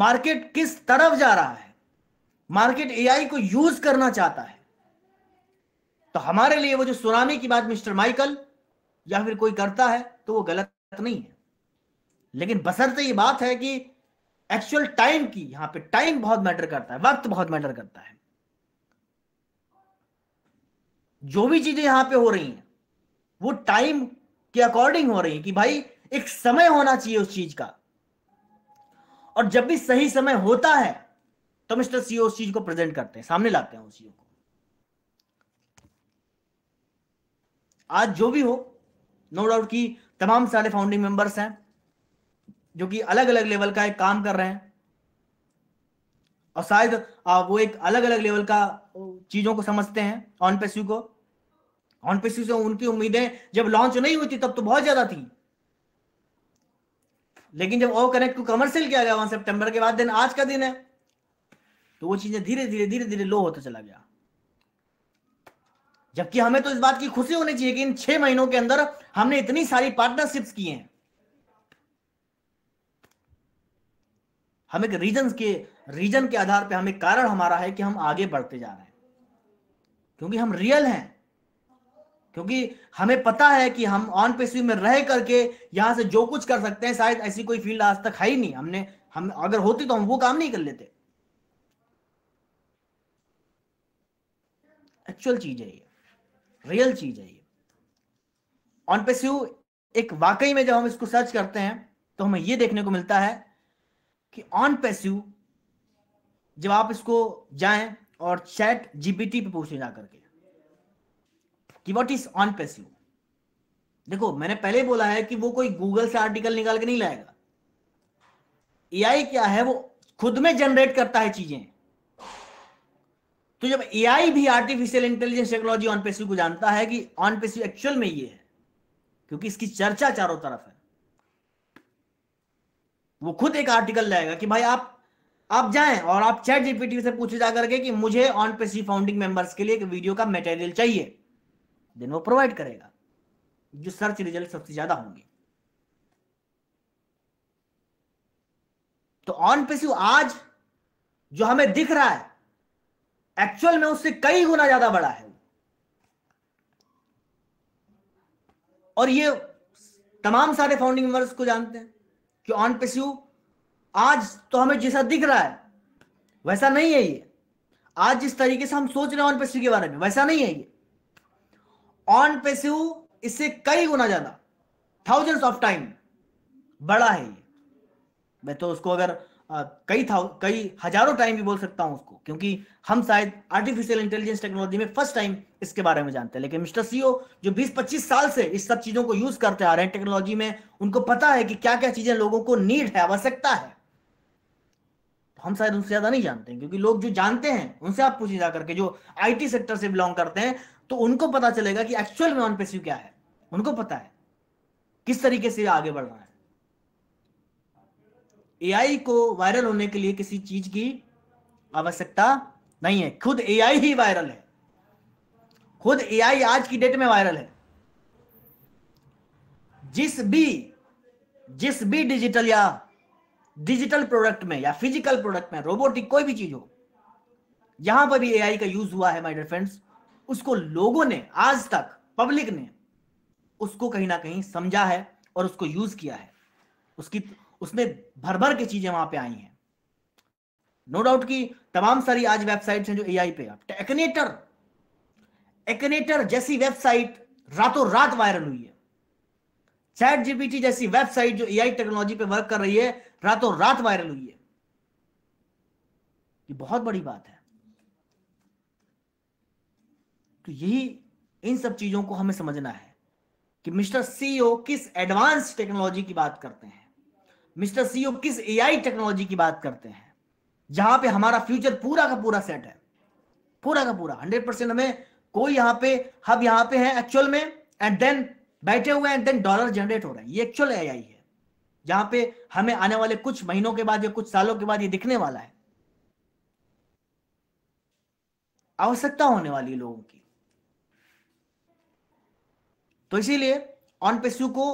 मार्केट किस तरफ जा रहा है मार्केट एआई को यूज करना चाहता है तो हमारे लिए वो जो सुनामी की बात मिस्टर माइकल या फिर कोई करता है तो वो गलत नहीं है लेकिन बसरते ये बात है कि एक्चुअल टाइम की यहां पे टाइम बहुत मैटर करता है वक्त बहुत मैटर करता है जो भी चीजें यहां पे हो रही हैं वो टाइम के अकॉर्डिंग हो रही है कि भाई एक समय होना चाहिए उस चीज का और जब भी सही समय होता है तो मिस्टर सीओ e उस चीज को प्रेजेंट करते हैं सामने लाते हैं उस चीज e को आज जो भी हो नो डाउट कि तमाम सारे फाउंडिंग मेंबर्स हैं जो कि अलग अलग लेवल का एक काम कर रहे हैं और शायद वो एक अलग अलग लेवल का चीजों को समझते हैं ऑन पेस्यू e को ऑन पेस्यू से उनकी उम्मीदें जब लॉन्च नहीं हुई थी तब तो बहुत ज्यादा थी लेकिन जब ओ कनेक्ट को कमर्शियल किया गया वहां सितंबर के बाद दिन आज का दिन है तो वो चीजें धीरे धीरे धीरे धीरे लो होता चला गया जबकि हमें तो इस बात की खुशी होनी चाहिए कि इन छह महीनों के अंदर हमने इतनी सारी पार्टनरशिप्स की हैं हम एक रीजन के रीजन के आधार पे हमें कारण हमारा है कि हम आगे बढ़ते जा रहे हैं क्योंकि हम रियल हैं क्योंकि हमें पता है कि हम ऑन पेसिव में रह करके यहां से जो कुछ कर सकते हैं शायद ऐसी कोई फील्ड आज तक है ही नहीं हमने हम अगर होती तो हम वो काम नहीं कर लेते एक्चुअल चीज है ये रियल चीज है ये ऑन पेसिव एक वाकई में जब हम इसको सर्च करते हैं तो हमें ये देखने को मिलता है कि ऑन पेसिव जब आप इसको जाएं और चैट जीपीटी पे पूछे जाकर के कि वॉट इज ऑन पेस्यू देखो मैंने पहले बोला है कि वो कोई गूगल से आर्टिकल निकाल के नहीं लाएगा एआई क्या है वो खुद में जनरेट करता है चीजें तो जब एआई भी आर्टिफिशियल इंटेलिजेंस टेक्नोलॉजी ऑन पेस्यू को जानता है कि ऑन पेस्यू एक्चुअल में ये है क्योंकि इसकी चर्चा चारों तरफ है वो खुद एक आर्टिकल लाएगा कि भाई आप आप जाएं और आप चैट जीपीटी से पूछे जाकर के कि मुझे ऑन पेस्यू फाउंडिंग मेंबर्स के लिए एक वीडियो का मटेरियल चाहिए देन वो प्रोवाइड करेगा जो सर्च रिजल्ट सबसे ज्यादा होंगे तो ऑन पेसिव आज जो हमें दिख रहा है एक्चुअल में उससे कई गुना ज्यादा बड़ा है और ये तमाम सारे फाउंडिंग मेंबर्स को जानते हैं कि ऑन पेसिव आज तो हमें जैसा दिख रहा है वैसा नहीं है ये आज जिस तरीके से हम सोच रहे हैं ऑन पेसिव के बारे में वैसा नहीं है ये ऑन पेसिव इससे कई गुना ज्यादा थाउजेंड्स ऑफ टाइम बड़ा है ये मैं तो उसको अगर आ, कई था कई हजारों टाइम भी बोल सकता हूं उसको क्योंकि हम शायद आर्टिफिशियल इंटेलिजेंस टेक्नोलॉजी में फर्स्ट टाइम इसके बारे में जानते हैं लेकिन मिस्टर सीओ e जो 20-25 साल से इस सब चीजों को यूज करते आ रहे हैं टेक्नोलॉजी में उनको पता है कि क्या क्या चीजें लोगों को नीड है आवश्यकता है तो हम शायद उनसे ज्यादा नहीं जानते क्योंकि लोग जो जानते हैं उनसे आप पूछे जाकर के जो आईटी सेक्टर से बिलोंग करते हैं तो उनको पता चलेगा कि एक्चुअल में ऑन पेसिव क्या है उनको पता है किस तरीके से आगे बढ़ रहा है एआई को वायरल होने के लिए किसी चीज की आवश्यकता नहीं है खुद एआई ही वायरल है खुद एआई आज की डेट में वायरल है जिस भी जिस भी डिजिटल या डिजिटल प्रोडक्ट में या फिजिकल प्रोडक्ट में रोबोटिक कोई भी चीज हो यहां पर भी एआई का यूज हुआ है माय डियर फ्रेंड्स उसको लोगों ने आज तक पब्लिक ने उसको कहीं ना कहीं समझा है और उसको यूज किया है उसकी उसमें भर भर की चीजें वहां पे आई हैं नो डाउट कि तमाम सारी आज वेबसाइट्स हैं जो एआई पे आप एक्नेटर एक्नेटर जैसी वेबसाइट रातों रात वायरल हुई है चैट जीपीटी जैसी वेबसाइट जो एआई टेक्नोलॉजी पे वर्क कर रही है रातों रात वायरल हुई है ये बहुत बड़ी बात है तो यही इन सब चीजों को हमें समझना है कि मिस्टर सीईओ किस एडवांस टेक्नोलॉजी की बात करते हैं मिस्टर सीईओ किस एआई टेक्नोलॉजी की बात करते हैं जहां पे हमारा फ्यूचर पूरा का पूरा सेट है पूरा का पूरा हंड्रेड परसेंट हमें कोई यहां पे हब यहां पे है एक्चुअल में एंड देन बैठे हुए एंड देन डॉलर जनरेट हो रहा है ये एक्चुअल ए है जहां पे हमें आने वाले कुछ महीनों के बाद या कुछ सालों के बाद ये दिखने वाला है आवश्यकता होने वाली लोगों की तो इसीलिए ऑन पेस्यू को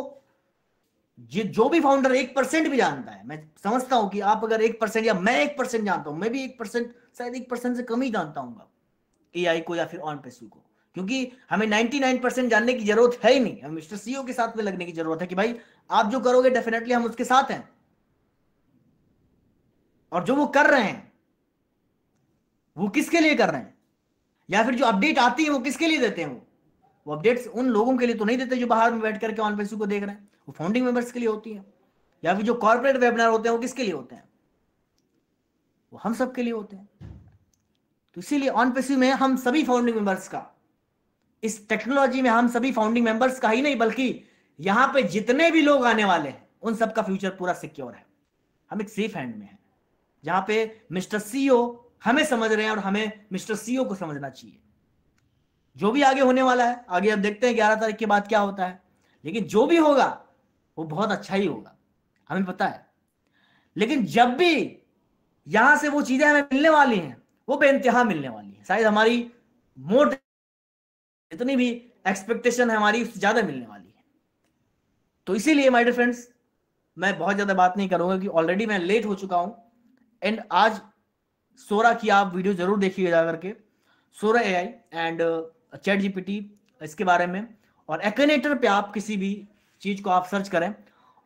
ये जो भी फाउंडर एक परसेंट भी जानता है मैं समझता हूं कि आप अगर एक परसेंट या मैं एक परसेंट जानता हूं मैं भी एक परसेंट शायद एक परसेंट से कम ही जानता हूं ए आई को या फिर ऑन पेस्यू को क्योंकि हमें 99 परसेंट जानने की जरूरत है ही नहीं मिस्टर सीओ e के साथ में लगने की जरूरत है कि भाई आप जो करोगे डेफिनेटली हम उसके साथ हैं और जो वो कर रहे हैं वो किसके लिए कर रहे हैं या फिर जो अपडेट आती है वो किसके लिए देते हैं वो वो अपडेट्स उन लोगों के लिए तो नहीं देते जो बाहर में बैठ करके ऑनपेंसी को देख रहे हैं वो फाउंडिंग मेंबर्स के लिए होती है या फिर जो कॉर्पोरेट वेबिनार होते हैं वो किसके लिए होते हैं वो हम सब के लिए होते हैं तो इसीलिए ऑन पेसी में हम सभी फाउंडिंग मेंबर्स का इस टेक्नोलॉजी में हम सभी फाउंडिंग मेंबर्स का ही नहीं बल्कि यहां पे जितने भी लोग आने वाले हैं उन सब का फ्यूचर पूरा सिक्योर है हम एक सेफ हैंड में हैं जहां पे मिस्टर सीईओ e हमें समझ रहे हैं और हमें मिस्टर सीईओ e को समझना चाहिए जो भी आगे होने वाला है आगे अब देखते हैं ग्यारह तारीख के बाद क्या होता है लेकिन जो भी होगा वो बहुत अच्छा ही होगा हमें पता है लेकिन जब भी यहां से वो चीजें हमें मिलने वाली हैं वो बेानतहा मिलने वाली है शायद हमारी मोट इतनी भी एक्सपेक्टेशन है हमारी उससे ज्यादा मिलने वाली है तो इसीलिए माय डियर फ्रेंड्स मैं बहुत ज्यादा बात नहीं करूंगा क्योंकि ऑलरेडी मैं लेट हो चुका हूं एंड आज सोरा की आप वीडियो जरूर देखिएगा के Sora A I and chat GPT इसके बारे में और एक्नेटर पे आप किसी भी चीज को आप सर्च करें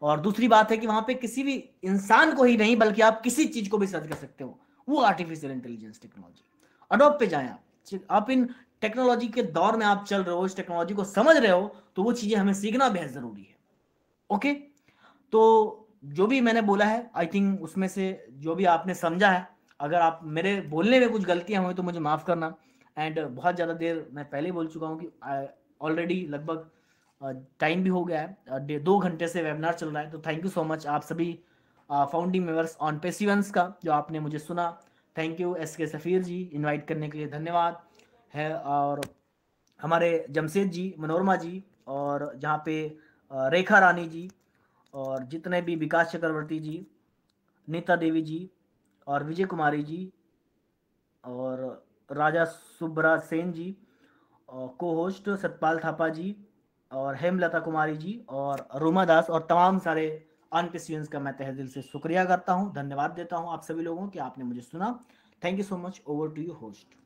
और दूसरी बात है कि वहां पे किसी भी इंसान को ही नहीं बल्कि आप किसी चीज को भी सर्च कर सकते हो वो आर्टिफिशियल इंटेलिजेंस टेक्नोलॉजी अडोप पे जाए आप आप इन टेक्नोलॉजी के दौर में आप चल रहे हो इस टेक्नोलॉजी को समझ रहे हो तो वो चीजें हमें सीखना बेहद जरूरी है ओके तो जो भी मैंने बोला है आई थिंक उसमें से जो भी आपने समझा है अगर आप मेरे बोलने में कुछ गलतियां हुई तो मुझे माफ करना एंड uh, बहुत ज़्यादा देर मैं पहले बोल चुका हूँ कि ऑलरेडी uh, लगभग टाइम uh, भी हो गया है दो घंटे से वेबिनार चल रहा है तो थैंक यू सो मच आप सभी फाउंडिंग मेम्बर्स ऑन पेसिवेंस का जो आपने मुझे सुना थैंक यू एस के सफ़ीर जी इनवाइट करने के लिए धन्यवाद है और हमारे जमशेद जी मनोरमा जी और जहाँ पे रेखा रानी जी और जितने भी विकास चक्रवर्ती जी नीता देवी जी और विजय कुमारी जी और राजा सुब्रा सेन जी को होस्ट सतपाल थापा जी और हेमलता कुमारी जी और रोमा दास और तमाम सारे अनपिसियंस का मैं तहे दिल से शुक्रिया करता हूँ धन्यवाद देता हूँ आप सभी लोगों की आपने मुझे सुना thank you so much over to you host